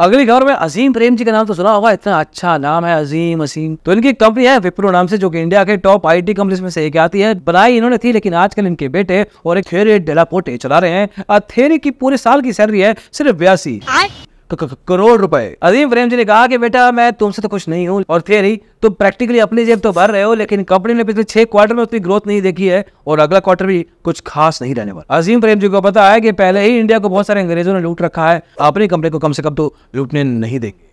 अगली खबर में अजीम प्रेम जी का नाम तो सुना होगा इतना अच्छा नाम है अजीम असीम तो इनकी कंपनी है विप्रो नाम से जो कि इंडिया के टॉप आईटी कंपनी में से एक आती है बनाई इन्होंने थी लेकिन आजकल इनके बेटे और एक डेला पोटे चला रहे हैं अथेरी की पूरे साल की सैलरी है सिर्फ बयासी करोड़ रुपए अजीम प्रेम जी ने कहा कि बेटा मैं तुमसे तो कुछ नहीं हूँ और फिर ही तुम प्रैक्टिकली अपनी जेब तो भर रहे हो लेकिन कंपनी ने पिछले छह क्वार्टर में उतनी ग्रोथ नहीं देखी है और अगला क्वार्टर भी कुछ खास नहीं रहने वाला अजीम प्रेम जी को पता है कि पहले ही इंडिया को बहुत सारे अंग्रेजों ने लूट रखा है अपनी कंपनी को कम से कम तो लूटने नहीं देंगे